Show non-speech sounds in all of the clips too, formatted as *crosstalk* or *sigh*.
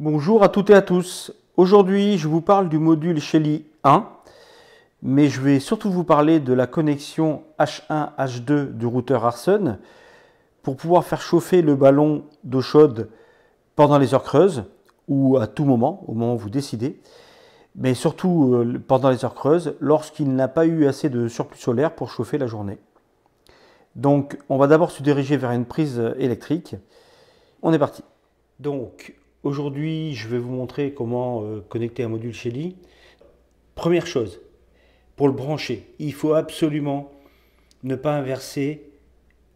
Bonjour à toutes et à tous. Aujourd'hui, je vous parle du module Shelly 1, mais je vais surtout vous parler de la connexion H1-H2 du routeur Arsen pour pouvoir faire chauffer le ballon d'eau chaude pendant les heures creuses ou à tout moment, au moment où vous décidez, mais surtout euh, pendant les heures creuses lorsqu'il n'a pas eu assez de surplus solaire pour chauffer la journée. Donc, on va d'abord se diriger vers une prise électrique. On est parti. Donc, Aujourd'hui, je vais vous montrer comment euh, connecter un module Shelly. Première chose, pour le brancher, il faut absolument ne pas inverser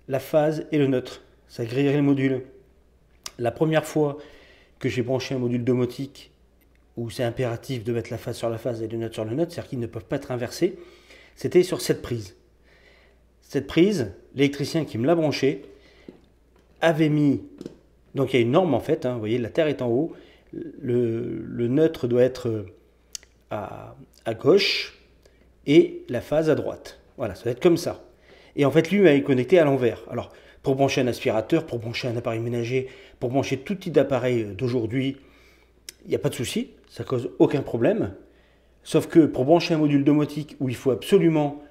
la phase et le neutre. Ça grillerait le module. La première fois que j'ai branché un module domotique où c'est impératif de mettre la phase sur la phase et le neutre sur le neutre, c'est-à-dire qu'ils ne peuvent pas être inversés, c'était sur cette prise. Cette prise, l'électricien qui me l'a branché avait mis donc il y a une norme en fait, hein, vous voyez, la Terre est en haut, le, neutre doit être euh, à, gauche et la phase à droite. Voilà, ça doit être comme ça. Et en fait, lui, il est connecté à l'envers. Alors, pour brancher un aspirateur, pour brancher un appareil ménager, pour brancher tout type d'appareil euh, d'aujourd'hui, il n'y a pas de souci, ça cause aucun problème. Sauf que pour brancher un module domotique où il faut absolument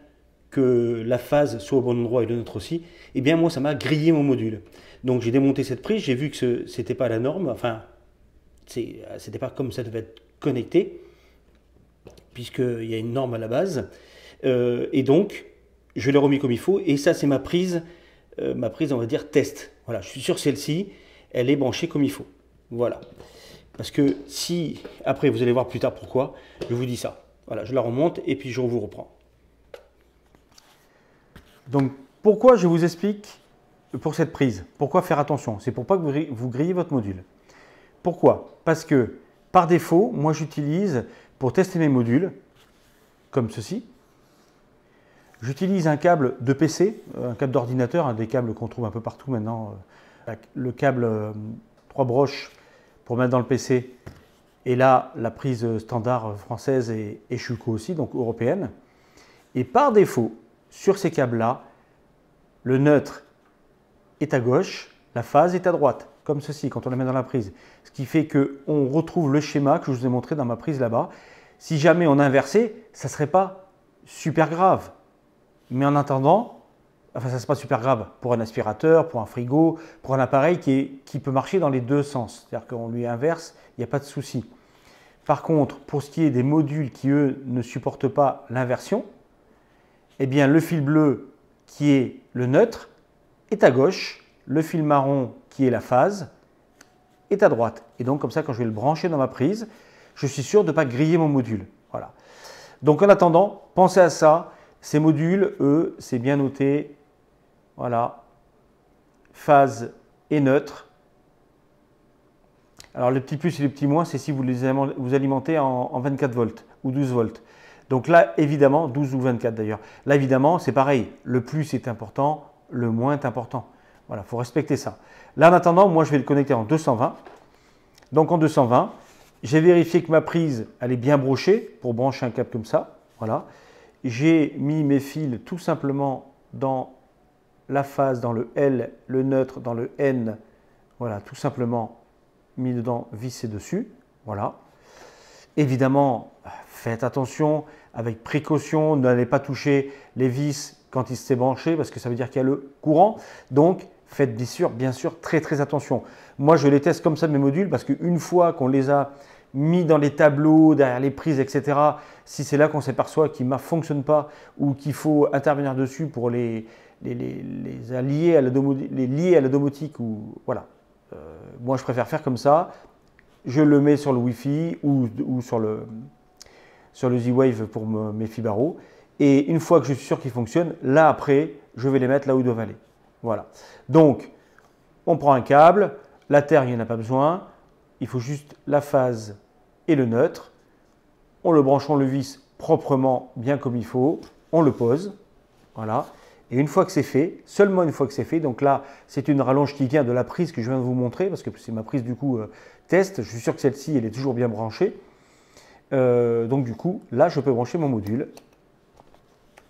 que la phase soit au bon endroit et le nôtre aussi, eh bien moi ça m'a grillé mon module. Donc j'ai démonté cette prise, j'ai vu que ce n'était pas la norme, enfin c'était pas comme ça devait être connecté, puisqu'il y a une norme à la base. Euh, et donc je l'ai remis comme il faut, et ça c'est ma prise, euh, ma prise on va dire test. Voilà, je suis sur celle-ci, elle est branchée comme il faut. Voilà. Parce que si, après vous allez voir plus tard pourquoi, je vous dis ça. Voilà, je la remonte et puis je vous reprends. Donc pourquoi je vous explique pour cette prise Pourquoi faire attention C'est pour pas que vous grillez votre module. Pourquoi Parce que par défaut, moi j'utilise pour tester mes modules, comme ceci, j'utilise un câble de PC, euh, un câble d'ordinateur, un hein, des câbles qu'on trouve un peu partout maintenant, euh, le câble 3 euh, broches pour mettre dans le PC, et là la prise standard française et, et aussi, donc européenne. Et par défaut, sur ces câbles-là, le neutre est à gauche, la phase est à droite, comme ceci quand on la met dans la prise. Ce qui fait qu'on retrouve le schéma que je vous ai montré dans ma prise là-bas. Si jamais on inversait, ça ne serait pas super grave. Mais en attendant, enfin ça ne serait pas super grave pour un aspirateur, pour un frigo, pour un appareil qui, qui peut marcher dans les deux sens. C'est-à-dire qu'on lui inverse, il n'y a pas de souci. Par contre, pour ce qui est des modules qui, eux, ne supportent pas l'inversion, eh bien, le fil bleu qui est le neutre est à gauche, le fil marron qui est la phase est à droite. Et donc comme ça, quand je vais le brancher dans ma prise, je suis sûr de ne pas griller mon module. Voilà. Donc en attendant, pensez à ça. Ces modules, eux, c'est bien noté. Voilà. Phase et neutre. Alors le petit plus et le petit moins, c'est si vous les alimentez en 24 volts ou 12 volts. Donc là, évidemment, 12 ou 24 d'ailleurs. Là, évidemment, c'est pareil. Le plus est important, le moins est important. Voilà, il faut respecter ça. Là, en attendant, moi, je vais le connecter en 220. Donc en 220, j'ai vérifié que ma prise, elle est bien brochée pour brancher un câble comme ça. Voilà. J'ai mis mes fils tout simplement dans la phase, dans le L, le neutre, dans le N. Voilà, tout simplement mis dedans, vissé dessus. Voilà. Évidemment, faites attention avec précaution, n'allez pas toucher les vis quand il s'est branché parce que ça veut dire qu'il y a le courant. Donc faites bien sûr, bien sûr très très attention. Moi je les teste comme ça mes modules parce qu'une fois qu'on les a mis dans les tableaux, derrière les prises, etc. Si c'est là qu'on s'aperçoit qu'il ne fonctionne pas ou qu'il faut intervenir dessus pour les, lier à la domotique, ou voilà. Euh, moi je préfère faire comme ça. Je le mets sur le Wi-Fi ou sur le, sur le Z-Wave pour mes Fibaro. Et une fois que je suis sûr qu'ils fonctionnent, là après, je vais les mettre là où ils doivent aller. Voilà. Donc, on prend un câble, la terre, il n'y en a pas besoin. Il faut juste la phase et le neutre. On le branche, on le visse proprement, bien comme il faut. On le pose. Voilà. Et une fois que c'est fait, seulement une fois que c'est fait, donc là, c'est une rallonge qui vient de la prise que je viens de vous montrer, parce que c'est ma prise du coup euh, test. Je suis sûr que celle-ci, elle est toujours bien branchée. Euh, donc du coup, là, je peux brancher mon module.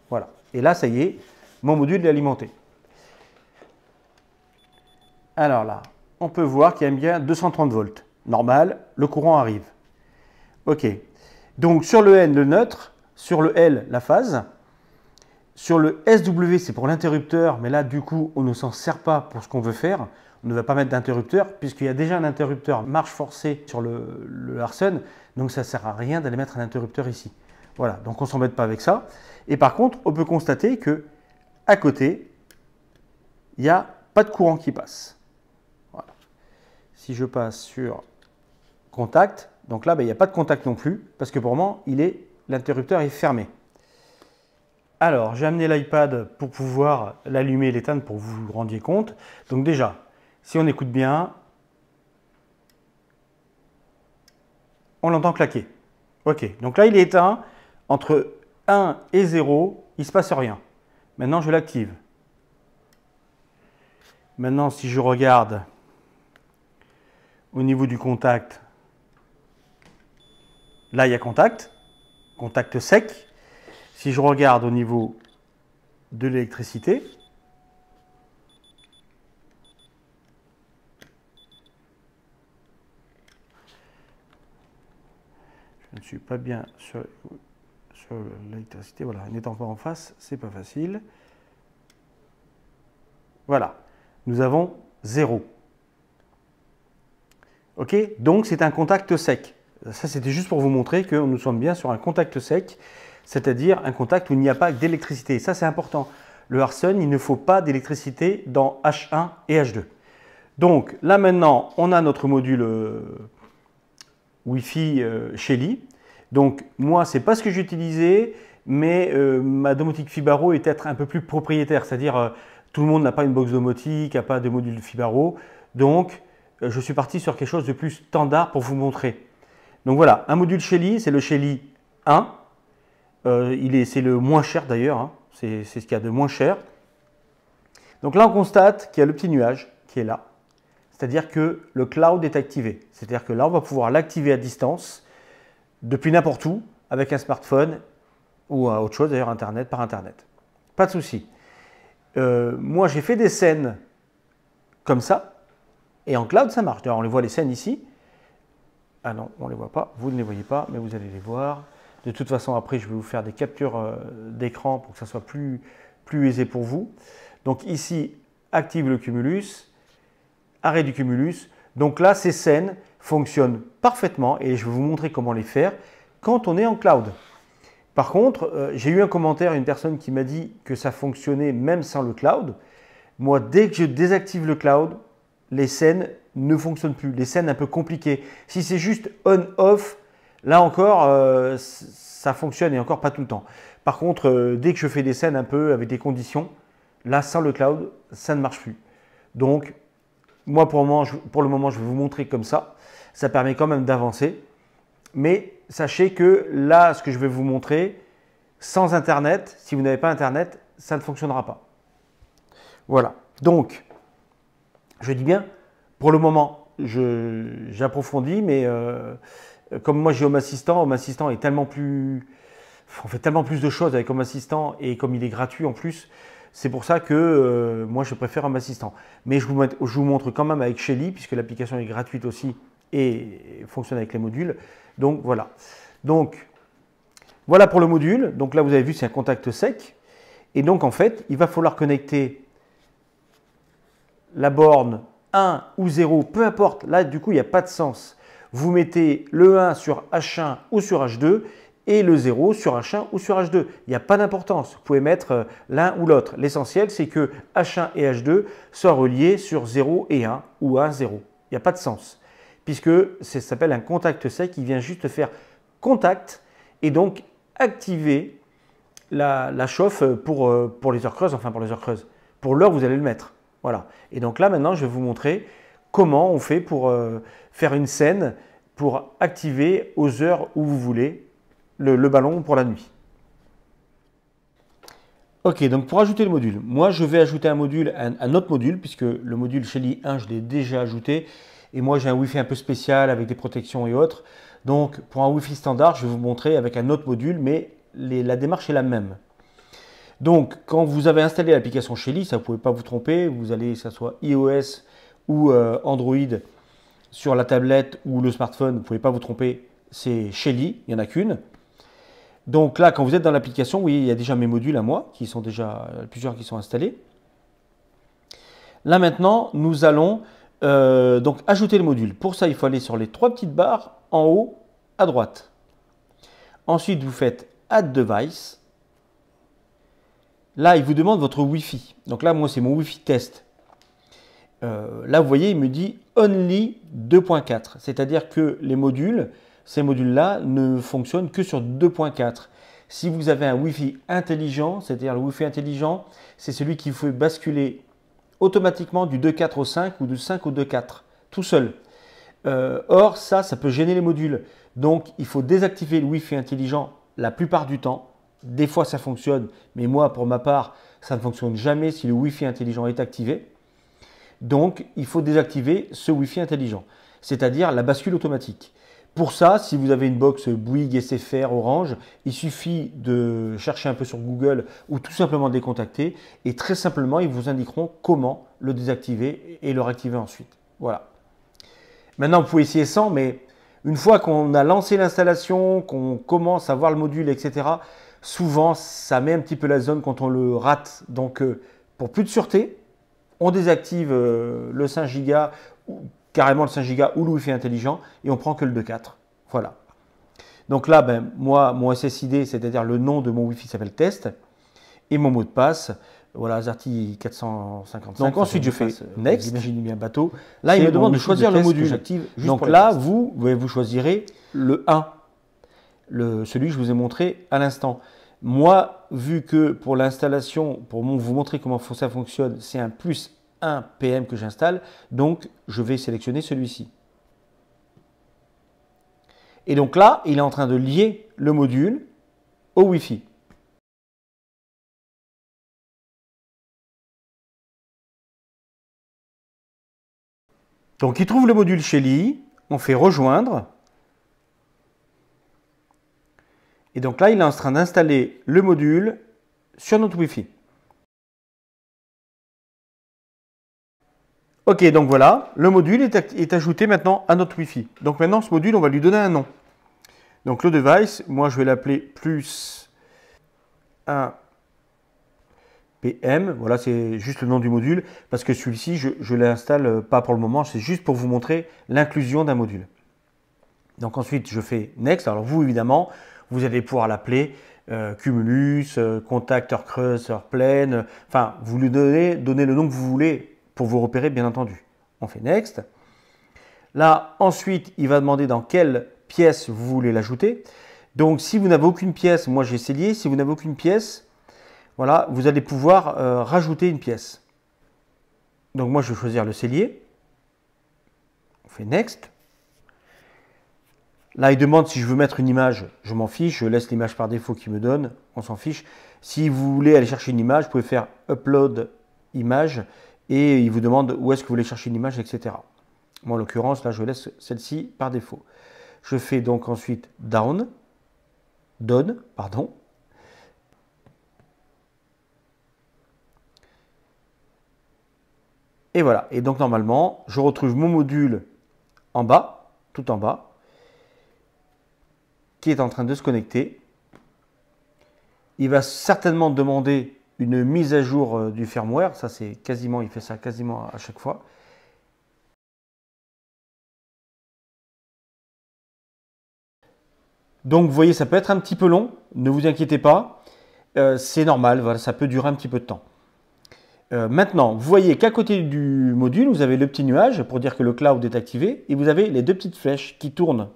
Voilà. Et là, ça y est, mon module est alimenté. Alors là, on peut voir qu'il y a bien 230 volts. Normal, le courant arrive. OK. Donc sur le N, le neutre, sur le L, la phase. Sur le SW, c'est pour l'interrupteur, mais là, du coup, on ne s'en sert pas pour ce qu'on veut faire ne va pas mettre d'interrupteur, puisqu'il y a déjà un interrupteur marche forcée sur le, le donc ça ne sert à rien d'aller mettre un interrupteur ici. Voilà, donc on ne s'embête pas avec ça. Et par contre, on peut constater que à côté, il n'y a pas de courant qui passe. Si je passe sur contact, donc là, ben, il n'y a pas de contact non plus, parce que pour le moment, l'interrupteur est, est fermé. Alors, j'ai amené l'iPad pour pouvoir l'allumer et l'éteindre pour que vous vous rendiez compte. Donc déjà, si on écoute bien, on l'entend claquer. Ok, donc là il est éteint. Entre 1 et 0, il ne se passe rien. Maintenant je l'active. Maintenant si je regarde au niveau du contact, là il y a contact, contact sec. Si je regarde au niveau de l'électricité, je ne suis pas bien sur, l'électricité. Voilà, n'étant pas en face, c'est pas facile. Voilà, nous avons 0. OK Donc c'est un contact sec. Ça, c'était juste pour vous montrer que nous sommes bien sur un contact sec, c'est-à-dire un contact où il n'y a pas d'électricité. Ça, c'est important. Le harson, il ne faut pas d'électricité dans H1 et H2. Donc là maintenant, on a notre module euh, Wi-Fi euh, Donc moi, c'est pas ce que j'utilisais, mais euh, ma domotique Fibaro est être un peu plus propriétaire, c'est-à-dire euh, tout le monde n'a pas une box domotique, n'a pas de module Fibaro, donc je suis parti sur quelque chose de plus standard pour vous montrer. Donc voilà, un module Shelly, c'est le Shelly 1, il est, c'est le moins cher d'ailleurs, hein. c'est, c'est ce qu'il y a de moins cher. Donc là, on constate qu'il y a le petit nuage qui est là, c'est-à-dire que le cloud est activé. C'est-à-dire que là, on va pouvoir l'activer à distance, depuis n'importe où, avec un smartphone ou euh, autre chose, d'ailleurs Internet, par Internet. Pas de souci. Euh, moi, j'ai fait des scènes comme ça, et en cloud, ça marche. D'ailleurs, on les voit les scènes ici. Ah non, on ne les voit pas. Vous ne les voyez pas, mais vous allez les voir. De toute façon, après, je vais vous faire des captures euh, d'écran pour que ça soit plus, plus aisé pour vous. Donc ici, active le cumulus arrêt du cumulus. Donc là, ces scènes fonctionnent parfaitement et je vais vous montrer comment les faire quand on est en cloud. Par contre, euh, j'ai eu un commentaire, une personne qui m'a dit que ça fonctionnait même sans le cloud. Moi, dès que je désactive le cloud, les scènes ne fonctionnent plus, les scènes un peu compliquées. Si c'est juste on-off, là encore, euh, ça fonctionne et encore pas tout le temps. Par contre, euh, dès que je fais des scènes un peu avec des conditions, là, sans le cloud, ça ne marche plus. Donc, moi, pour le, moment, je, vais vous montrer comme ça. Ça permet quand même d'avancer. Mais sachez que là, ce que je vais vous montrer, sans Internet, si vous n'avez pas Internet, ça ne fonctionnera pas. Voilà. Donc, je dis bien, pour le moment, j'approfondis, mais euh, comme moi j'ai Home Assistant, Home Assistant est tellement plus. On fait tellement plus de choses avec Home Assistant et comme il est gratuit en plus, c'est pour ça que euh, moi, je préfère un assistant. Mais je vous, je vous montre quand même avec Shelly, puisque l'application est gratuite aussi et fonctionne avec les modules. Donc voilà. Donc voilà pour le module. Donc là, vous avez vu, c'est un contact sec. Et donc en fait, il va falloir connecter la borne 1 ou 0, peu importe. Là, du coup, il n'y a pas de sens. Vous mettez le 1 sur H1 ou sur H2 et le 0 sur H1 ou sur H2. Il n'y a pas d'importance, vous pouvez mettre euh, l'un ou l'autre. L'essentiel, c'est que H1 et H2 soient reliés sur 0 et 1 ou 1, 0. Il n'y a pas de sens, puisque ça s'appelle un contact sec qui vient juste faire contact et donc activer la, chauffe pour, euh, pour les heures creuses, enfin pour les heures creuses. Pour l'heure, vous allez le mettre. Voilà. Et donc là, maintenant, je vais vous montrer comment on fait pour euh, faire une scène pour activer aux heures où vous voulez le, ballon pour la nuit. Ok, donc pour ajouter le module, moi je vais ajouter un module, un, autre module, puisque le module Shelly 1, je l'ai déjà ajouté, et moi j'ai un Wi-Fi un peu spécial avec des protections et autres. Donc pour un Wi-Fi standard, je vais vous montrer avec un autre module, mais la démarche est la même. Donc quand vous avez installé l'application Shelly, ça ne pouvez pas vous tromper, vous allez, que ce soit iOS ou euh, Android, sur la tablette ou le smartphone, vous ne pouvez pas vous tromper, c'est Shelly, il n'y en a qu'une. Donc là, quand vous êtes dans l'application, oui, il y a déjà mes modules à moi, qui sont déjà euh, plusieurs qui sont installés. Là maintenant, nous allons euh, donc ajouter le module. Pour ça, il faut aller sur les trois petites barres en haut à droite. Ensuite, vous faites Add Device. Là, il vous demande votre Wi-Fi. Donc là, moi, c'est mon Wi-Fi test. Euh, là, vous voyez, il me dit Only 2.4, c'est-à-dire que les modules ces modules-là ne fonctionnent que sur 2.4. Si vous avez un Wi-Fi intelligent, c'est-à-dire le Wi-Fi intelligent, c'est celui qui fait basculer automatiquement du 2.4 au 5 ou du 5 au 2.4, tout seul. Euh, or, ça, ça peut gêner les modules. Donc, il faut désactiver le Wi-Fi intelligent la plupart du temps. Des fois, ça fonctionne, mais moi, pour ma part, ça ne fonctionne jamais si le Wi-Fi intelligent est activé. Donc, il faut désactiver ce Wi-Fi intelligent, c'est-à-dire la bascule automatique. Pour ça, si vous avez une box Bouygues, SFR, Orange, il suffit de chercher un peu sur Google ou tout simplement de les contacter et très simplement, ils vous indiqueront comment le désactiver et le réactiver ensuite. Voilà. Maintenant, vous pouvez essayer sans, mais une fois qu'on a lancé l'installation, qu'on commence à voir le module, etc., souvent, ça met un petit peu la zone quand on le rate. Donc, euh, pour plus de sûreté, on désactive euh, le 5 Go carrément le 5 Go ou le Wi-Fi intelligent et on prend que le 2.4. Voilà. Donc là, ben, moi, mon SSID, c'est-à-dire le nom de mon Wi-Fi s'appelle test et mon mot de passe, voilà, Azerty 455. Donc ensuite, je fais euh, next. mis bien bateau. Là, il me demande de choisir le module. Donc là, vous, vous choisirez le 1, le, celui que je vous ai montré à l'instant. Moi, vu que pour l'installation, pour vous montrer comment ça fonctionne, c'est un plus un PM que j'installe, donc je vais sélectionner celui-ci. Et donc là, il est en train de lier le module au Wi-Fi. Donc il trouve le module chez lui, on fait rejoindre. Et donc là, il est en train d'installer le module sur notre Wi-Fi. Ok, donc voilà, le module est, ajouté maintenant à notre Wi-Fi. Donc maintenant, ce module, on va lui donner un nom. Donc le device, moi je vais l'appeler plus 1 PM. Voilà, c'est juste le nom du module, parce que celui-ci, je ne l'installe euh, pas pour le moment, c'est juste pour vous montrer l'inclusion d'un module. Donc ensuite, je fais Next. Alors vous, évidemment, vous allez pouvoir l'appeler euh, Cumulus, contacteur Contact, Heure Creuse, Enfin, vous lui donnez, donnez le nom que vous voulez pour vous repérer, bien entendu. On fait Next. Là, ensuite, il va demander dans quelle pièce vous voulez l'ajouter. Donc, si vous n'avez aucune pièce, moi j'ai cellier si vous n'avez aucune pièce, voilà, vous allez pouvoir euh, rajouter une pièce. Donc moi, je vais choisir le cellier. On fait Next. Là, il demande si je veux mettre une image. Je m'en fiche, je laisse l'image par défaut qui me donne. On s'en fiche. Si vous voulez aller chercher une image, vous pouvez faire Upload image et il vous demande où est-ce que vous voulez chercher une image, etc. Moi, en l'occurrence, là, je laisse celle-ci par défaut. Je fais donc ensuite down, down, pardon. Et voilà. Et donc, normalement, je retrouve mon module en bas, tout en bas, qui est en train de se connecter. Il va certainement demander une mise à jour euh, du firmware. Ça, c'est quasiment, il fait ça quasiment à chaque fois. Donc, vous voyez, ça peut être un petit peu long. Ne vous inquiétez pas. Euh, c'est normal. Voilà, ça peut durer un petit peu de temps. Euh, maintenant, vous voyez qu'à côté du module, vous avez le petit nuage pour dire que le cloud est activé et vous avez les deux petites flèches qui tournent.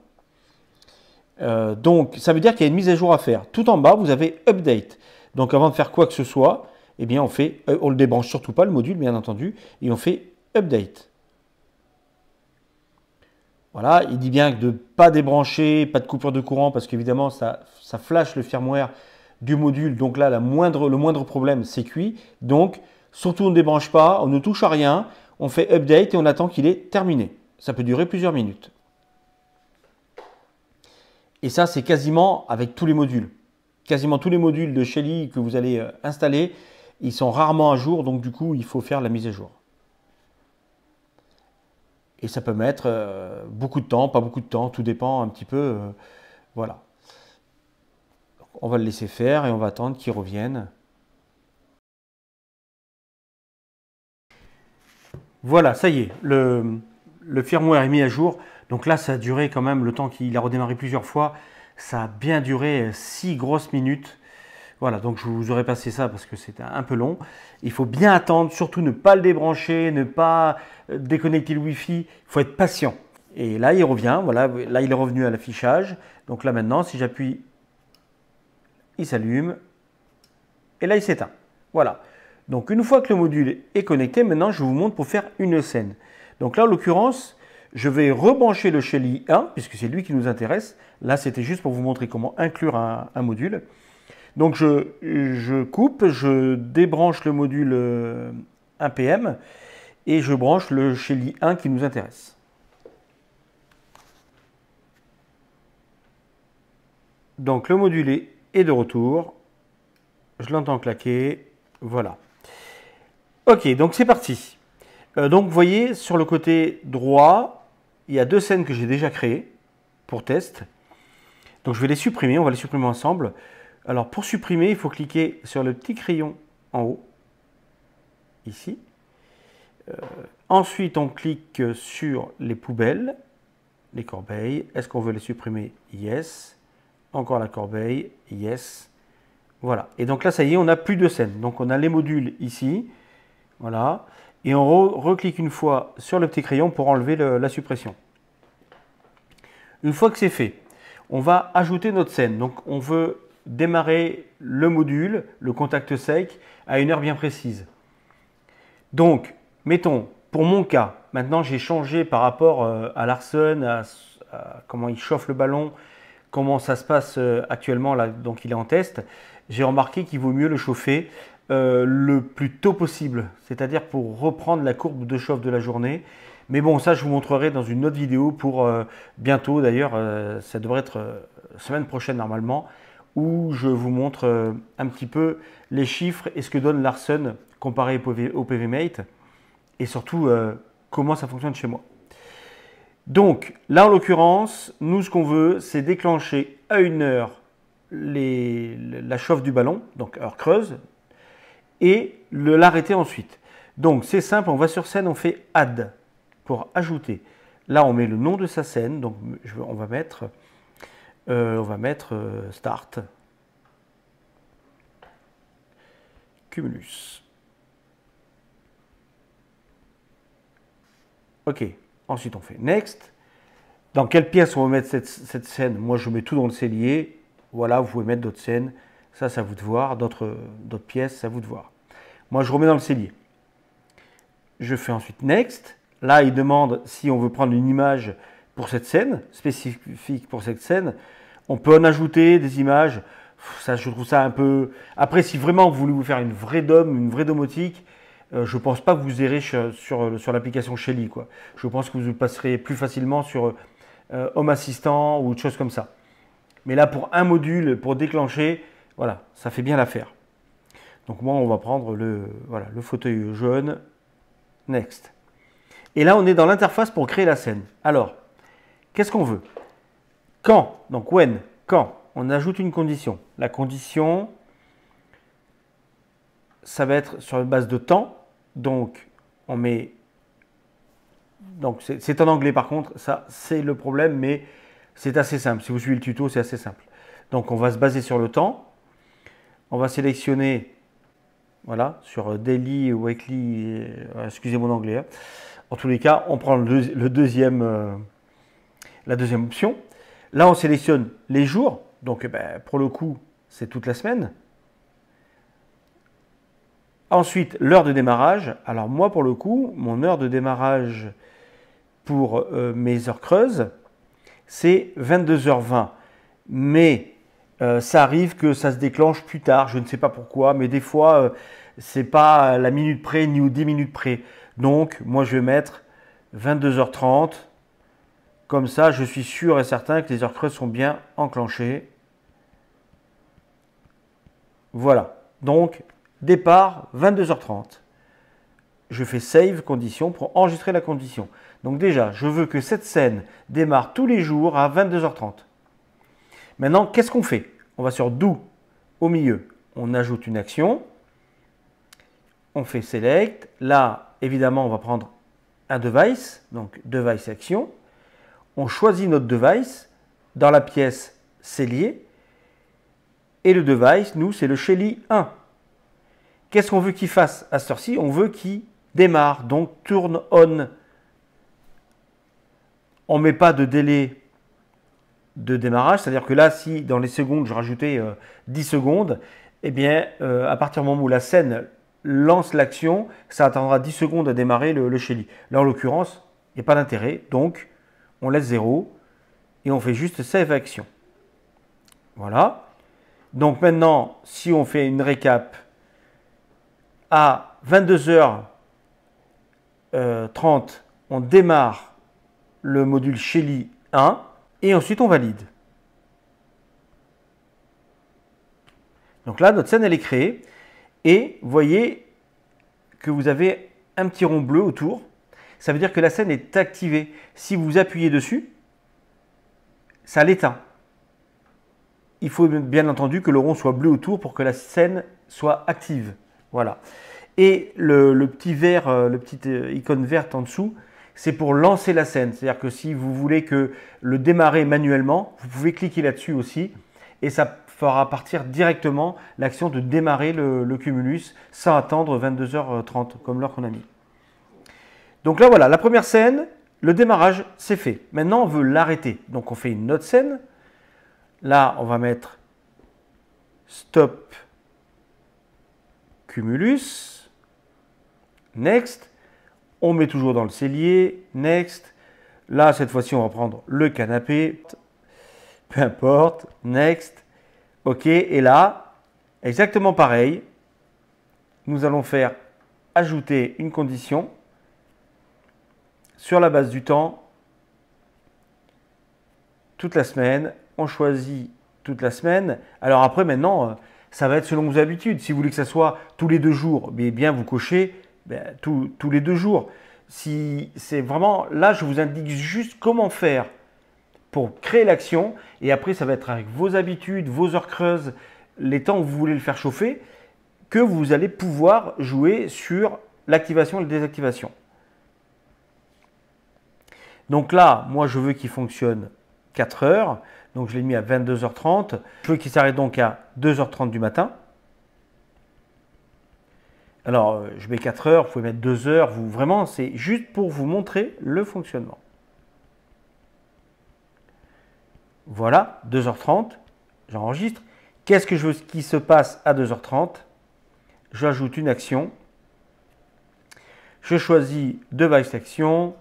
donc, ça veut dire qu'il y a une mise à jour à faire. Tout en bas, vous avez Update. Donc avant de faire quoi que ce soit, eh bien on fait, euh, on le débranche surtout pas le module bien entendu, et on fait update. Voilà, il dit bien de ne pas débrancher, pas de coupure de courant, parce qu'évidemment ça, ça flash le firmware du module. Donc là, la moindre, le moindre problème, c'est cuit. Donc surtout on ne débranche pas, on ne touche à rien, on fait update et on attend qu'il est terminé. Ça peut durer plusieurs minutes. Et ça, c'est quasiment avec tous les modules quasiment tous les modules de Shelly que vous allez euh, installer, ils sont rarement à jour, donc du coup, il faut faire la mise à jour. Et ça peut mettre euh, beaucoup de temps, pas beaucoup de temps, tout dépend un petit peu. Euh, voilà. On va le laisser faire et on va attendre qu'il revienne. Voilà, ça y est, le, firmware est mis à jour. Donc là, ça a duré quand même le temps qu'il a redémarré plusieurs fois. Ça a bien duré euh, six grosses minutes. Voilà, donc je vous aurais passé ça parce que c'était un peu long. Il faut bien attendre, surtout ne pas le débrancher, ne pas euh, déconnecter le Wi-Fi. Il faut être patient. Et là, il revient. Voilà, là, il est revenu à l'affichage. Donc là, maintenant, si j'appuie, il s'allume. Et là, il s'éteint. Voilà. Donc une fois que le module est connecté, maintenant, je vous montre pour faire une scène. Donc là, en l'occurrence, je vais rebrancher le Shelly 1, puisque c'est lui qui nous intéresse. Là, c'était juste pour vous montrer comment inclure un, module. Donc, je, coupe, je débranche le module 1PM euh, et je branche le Shelly 1 qui nous intéresse. Donc, le module est de retour. Je l'entends claquer. Voilà. Ok, donc c'est parti. Euh, donc, vous voyez, sur le côté droit, il y a deux scènes que j'ai déjà créées pour test. Donc je vais les supprimer, on va les supprimer ensemble. Alors pour supprimer, il faut cliquer sur le petit crayon en haut, ici. Euh, ensuite, on clique sur les poubelles, les corbeilles. Est-ce qu'on veut les supprimer Yes. Encore la corbeille, yes. Voilà. Et donc là, ça y est, on n'a plus de scènes. Donc on a les modules ici. Voilà et on reclique une fois sur le petit crayon pour enlever la suppression. Une fois que c'est fait, on va ajouter notre scène. Donc on veut démarrer le module, le contact sec, à une heure bien précise. Donc, mettons, pour mon cas, maintenant j'ai changé par rapport euh, à Larson, à, à, comment il chauffe le ballon, comment ça se passe euh, actuellement, là, donc il est en test. J'ai remarqué qu'il vaut mieux le chauffer euh, le plus tôt possible, c'est-à-dire pour reprendre la courbe de chauffe de la journée. Mais bon, ça, je vous montrerai dans une autre vidéo pour euh, bientôt, d'ailleurs, euh, ça devrait être semaine prochaine normalement, où je vous montre un petit peu les chiffres et ce que donne Larsen comparé au, PV, PVMate et surtout comment ça fonctionne chez moi. Donc là, en l'occurrence, nous, ce qu'on veut, c'est déclencher à une heure la chauffe du ballon, donc heure creuse, et l'arrêter ensuite. Donc c'est simple, on va sur scène, on fait add pour ajouter. Là, on met le nom de sa scène, donc on va mettre, euh, on va mettre euh, start cumulus. Ok, ensuite on fait next. Dans quelle pièce on va mettre cette, cette scène Moi, je mets tout dans le cellier. Voilà, vous pouvez mettre d'autres scènes. Ça, c'est à vous de voir. D'autres pièces, c'est à vous de voir. Moi, je remets dans le cellier. Je fais ensuite Next. Là, il demande si on veut prendre une image pour cette scène, spécifique pour cette scène. On peut en ajouter des images. Ça, je trouve ça un peu. Après, si vraiment vous voulez vous faire une vraie DOM, une vraie domotique, je euh, je pense pas que vous irez sur, sur, l'application Shelly. Quoi. Je pense que vous passerez plus facilement sur euh, Home Assistant ou autre chose comme ça. Mais là, pour un module, pour déclencher, voilà, ça fait bien l'affaire. Donc moi, on va prendre le, voilà, le fauteuil jaune. Next. Et là, on est dans l'interface pour créer la scène. Alors, qu'est-ce qu'on veut Quand, donc when, quand, on ajoute une condition. La condition, ça va être sur la base de temps. Donc, on met... Donc, c'est en anglais par contre, ça, c'est le problème, mais c'est assez simple. Si vous suivez le tuto, c'est assez simple. Donc, on va se baser sur le temps. On va sélectionner, voilà, sur daily ou weekly, euh, excusez mon anglais. Hein. En tous les cas, on prend le, deuxième, euh, la deuxième option. Là, on sélectionne les jours. Donc, eh ben, pour le coup, c'est toute la semaine. Ensuite, l'heure de démarrage. Alors, moi, pour le coup, mon heure de démarrage pour euh, mes heures creuses, c'est 22h20. Mais euh, ça arrive que ça se déclenche plus tard, je ne sais pas pourquoi, mais des fois, ce euh, c'est pas la minute près ni ou 10 minutes près. Donc, moi, je vais mettre 22h30. Comme ça, je suis sûr et certain que les heures creuses sont bien enclenchées. Voilà. Donc, départ 22h30. Je fais save condition pour enregistrer la condition. Donc déjà, je veux que cette scène démarre tous les jours à 22h30. Maintenant, qu'est-ce qu'on fait On va sur Do, au milieu, on ajoute une action, on fait Select. Là, évidemment, on va prendre un device, donc device action. On choisit notre device dans la pièce lié. Et le device, nous, c'est le Shelly 1. Qu'est-ce qu'on veut qu'il fasse à ce ci On veut qu'il démarre, donc tourne on. On ne met pas de délai de démarrage. C'est-à-dire que là, si dans les secondes, je rajoutais 10 euh, secondes, eh bien, euh, à partir du moment où la scène lance l'action, ça attendra 10 secondes à démarrer le, le Shelly. Là, en l'occurrence, il n'y a pas d'intérêt. Donc, on laisse 0 et on fait juste save action. Voilà. Donc maintenant, si on fait une récap à 22h30, euh, on démarre le module Shelly 1 et ensuite on valide. Donc là, notre scène, elle est créée. Et vous voyez que vous avez un petit rond bleu autour. Ça veut dire que la scène est activée. Si vous appuyez dessus, ça l'éteint. Il faut bien entendu que le rond soit bleu autour pour que la scène soit active. Voilà. Et le, le petit vert, euh, le petit euh, icône verte en dessous, c'est pour lancer la scène. C'est-à-dire que si vous voulez que le démarrer manuellement, vous pouvez cliquer là-dessus aussi et ça fera partir directement l'action de démarrer le, cumulus sans attendre 22h30 comme l'heure qu'on a mis. Donc là voilà, la première scène, le démarrage, c'est fait. Maintenant, on veut l'arrêter. Donc on fait une autre scène. Là, on va mettre stop cumulus, next, on met toujours dans le cellier. Next. Là, cette fois-ci, on va prendre le canapé. Peu importe. Next. OK. Et là, exactement pareil. Nous allons faire ajouter une condition sur la base du temps. Toute la semaine. On choisit toute la semaine. Alors après, maintenant, euh, ça va être selon vos habitudes. Si vous voulez que ça soit tous les deux jours, bien vous cochez ben, tous les deux jours. Si c'est vraiment là, je vous indique juste comment faire pour créer l'action. Et après, ça va être avec vos habitudes, vos heures creuses, les temps où vous voulez le faire chauffer, que vous allez pouvoir jouer sur l'activation et la désactivation. Donc là, moi, je veux qu'il fonctionne 4 heures. Donc je l'ai mis à 22h30. Je veux qu'il s'arrête donc à 2h30 du matin. Alors, euh, je mets 4 heures, vous pouvez mettre 2 heures, vous, vraiment, c'est juste pour vous montrer le fonctionnement. Voilà, 2h30, j'enregistre. Qu'est-ce que je veux qui se passe à 2h30 J'ajoute une action. Je choisis device action,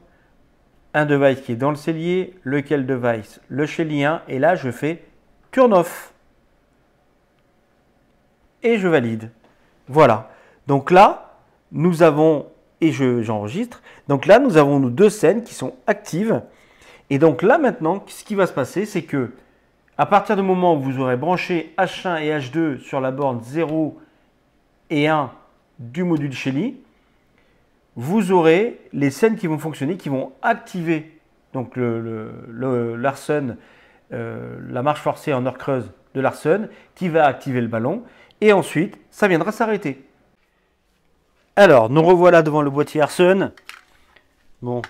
un device qui est dans le cellier, lequel device Le cellier lien et là je fais turn off. Et je valide. Voilà. Donc là, nous avons, et j'enregistre, donc là, nous avons nos deux scènes qui sont actives. Et donc là, maintenant, ce qui va se passer, c'est que à partir du moment où vous aurez branché H1 et H2 sur la borne 0 et 1 du module Shelly, vous aurez les scènes qui vont fonctionner, qui vont activer donc le, euh, la marche forcée en heure creuse de Larsen, qui va activer le ballon, et ensuite ça viendra s'arrêter. Alors, nous revoilà devant le boîtier Arson. Bon,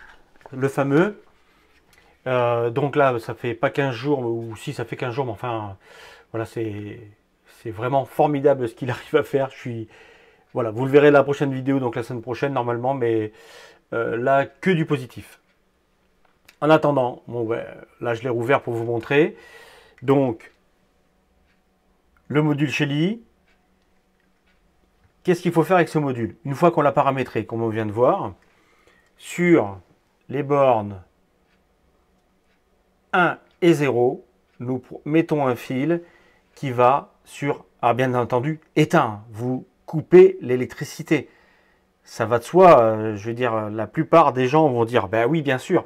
le fameux. Euh, donc là, ça fait pas 15 jours, ou si ça fait 15 jours, mais enfin, voilà, c'est vraiment formidable ce qu'il *laughs* arrive à faire. Je suis, voilà, vous le verrez la prochaine vidéo, donc la semaine prochaine normalement, mais euh, là, que du positif. En attendant, bon, là, je l'ai rouvert pour vous montrer. Donc, le module Shelly, Qu'est-ce qu'il faut faire avec ce module Une fois qu'on l'a paramétré, comme on vient de voir, sur les bornes 1 et 0, nous mettons un fil qui va sur, ah bien entendu, éteint. Vous coupez l'électricité. Ça va de soi, euh, je veux dire, la plupart des gens vont dire, ben oui, bien sûr.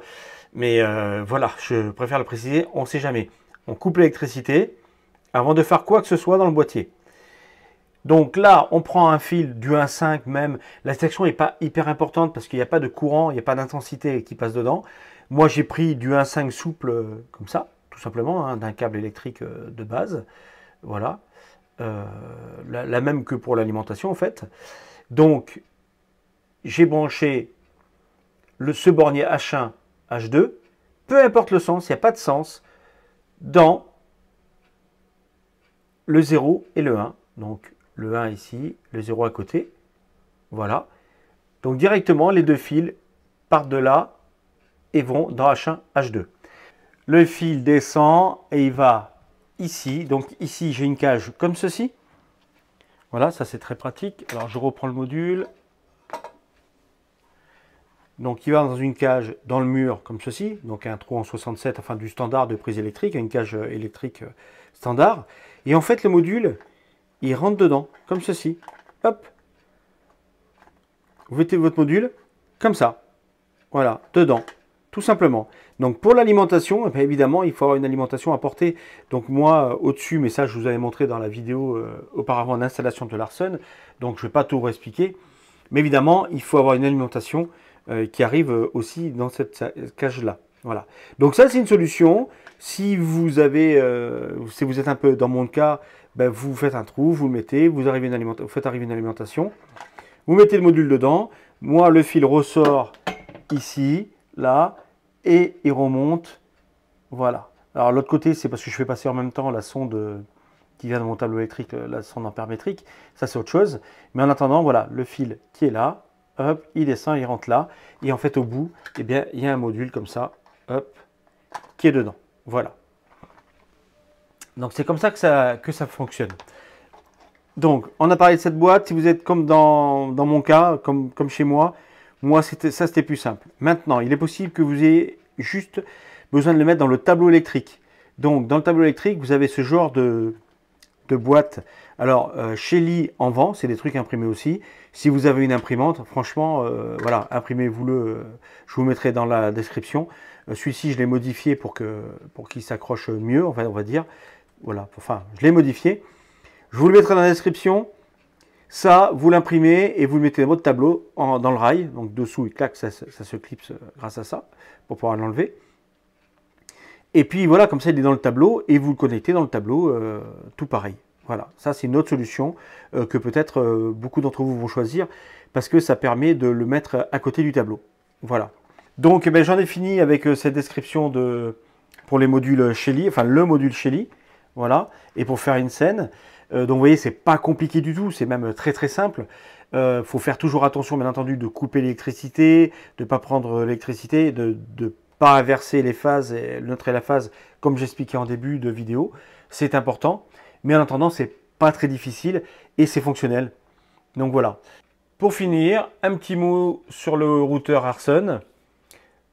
Mais euh, voilà, je préfère le préciser, on ne sait jamais. On coupe l'électricité avant de faire quoi que ce soit dans le boîtier. Donc là, on prend un fil du 1,5 même. La section n'est pas hyper importante parce qu'il n'y a pas de courant, il n'y a pas d'intensité qui passe dedans. Moi, j'ai pris du 1,5 souple euh, comme ça, tout simplement, hein, d'un câble électrique euh, de base. Voilà. Euh, la, même que pour l'alimentation, en fait. Donc, j'ai branché le, ce bornier H1, H2. Peu importe le sens, il n'y a pas de sens dans le 0 et le 1. Donc, le 1 ici, le 0 à côté. Voilà. Donc directement, les deux fils partent de là et vont dans H1, H2. Le fil descend et il va ici. Donc ici, j'ai une cage comme ceci. Voilà, ça c'est très pratique. Alors je reprends le module. Donc il va dans une cage dans le mur comme ceci, donc un trou en 67, enfin du standard de prise électrique, une cage euh, électrique euh, standard. Et en fait le module, il rentre dedans, comme ceci. Hop. Vous mettez votre module comme ça. Voilà, dedans, tout simplement. Donc pour l'alimentation, eh évidemment, il faut avoir une alimentation à portée. Donc moi, euh, au-dessus, mais ça, je vous avais montré dans la vidéo euh, auparavant l'installation de Larsen. Donc je ne vais pas tout vous expliquer. Mais évidemment, il faut avoir une alimentation euh, qui arrive aussi dans cette cage-là. Voilà. Donc ça, c'est une solution. Si vous avez, si vous êtes un peu dans mon cas, ben, vous faites un trou, vous le mettez, vous, arrivez une vous faites arriver une alimentation, vous mettez le module dedans, moi le fil ressort ici, là, et il remonte, voilà. Alors l'autre côté, c'est parce que je fais passer en même temps la sonde euh, qui vient de mon tableau électrique, euh, la sonde ampère-métrique, ça c'est autre chose. Mais en attendant, voilà, le fil qui est là, hop, il descend, il rentre là, et en fait au bout, eh bien, il y a un module comme ça, hop, qui est dedans. Voilà. Donc c'est comme ça que, ça que ça fonctionne. Donc on a parlé de cette boîte, si vous êtes comme dans, mon cas, comme, comme chez moi, moi ça c'était plus simple. Maintenant, il est possible que vous ayez juste besoin de le mettre dans le tableau électrique. Donc dans le tableau électrique, vous avez ce genre de, boîte. Alors euh, chez Lee en vent, c'est des trucs imprimés aussi. Si vous avez une imprimante, franchement, euh, voilà, imprimez-vous-le. Je vous mettrai dans la description. Euh, celui-ci, je l'ai modifié pour que pour qu'il s'accroche mieux, on va dire. Voilà, enfin, je l'ai modifié. Je vous le mettrai dans la description. Ça, vous l'imprimez et vous le mettez dans votre tableau dans le rail. Donc dessous, il claque, ça, se clipse euh, grâce à ça pour pouvoir l'enlever. Et puis voilà, comme ça, il est dans le tableau et vous le connectez dans le tableau euh, tout pareil. Voilà, ça c'est une autre solution euh, que peut-être beaucoup d'entre vous vont choisir parce que ça permet de le mettre à côté du tableau. Voilà. Donc eh ben, j'en ai fini avec cette description de, pour les modules Shelly, enfin le module Shelly voilà, et pour faire une scène. Euh, donc vous voyez, c'est pas compliqué du tout, c'est même très très simple. Il euh, faut faire toujours attention, bien entendu, de couper l'électricité, de ne pas prendre l'électricité, de ne pas inverser les phases, le neutre et la phase, comme j'expliquais en début de vidéo. C'est important, mais en attendant, c'est pas très difficile et c'est fonctionnel. Donc voilà. Pour finir, un petit mot sur le routeur Arson.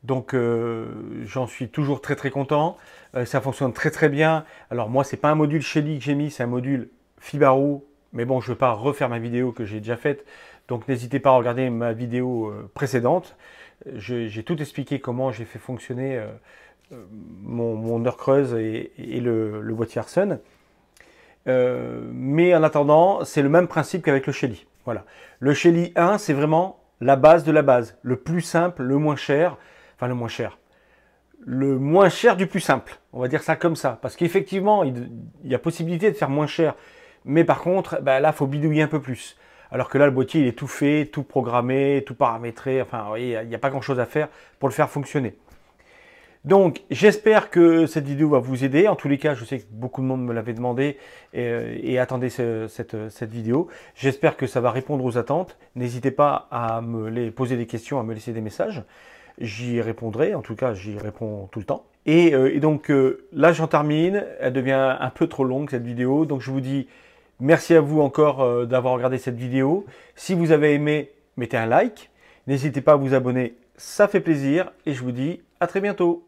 Donc euh, j'en suis toujours très très content. Euh, ça fonctionne très très bien. Alors moi, c'est pas un module Shelly que j'ai mis, c'est un module Fibaro. Mais bon, je ne veux pas refaire ma vidéo que j'ai déjà faite. Donc n'hésitez pas à regarder ma vidéo euh, précédente. J'ai tout expliqué comment j'ai fait fonctionner euh, mon, mon, creuse et, le, boîtier Arson. mais en attendant, c'est le même principe qu'avec le Shelly. Voilà. Le Shelly 1, c'est vraiment la base de la base. Le plus simple, le moins cher. Enfin, le moins cher le moins cher du plus simple. On va dire ça comme ça. Parce qu'effectivement, il y a possibilité de faire moins cher. Mais par contre, bah, là, il faut bidouiller un peu plus. Alors que là, le boîtier, il est tout fait, tout programmé, tout paramétré. Enfin, il n'y a pas grand-chose à faire pour le faire fonctionner. Donc, j'espère que cette vidéo va vous aider. En tous les cas, je sais que beaucoup de monde me l'avait demandé et, euh, attendez cette, euh, cette, vidéo. J'espère que ça va répondre aux attentes. N'hésitez pas à me les poser des questions, à me laisser des messages j'y répondrai, en tout cas j'y réponds tout le temps. Et, euh, donc euh, là j'en termine, elle devient un peu trop longue cette vidéo, donc je vous dis merci à vous encore euh, d'avoir regardé cette vidéo. Si vous avez aimé, mettez un like, n'hésitez pas à vous abonner, ça fait plaisir, et je vous dis à très bientôt.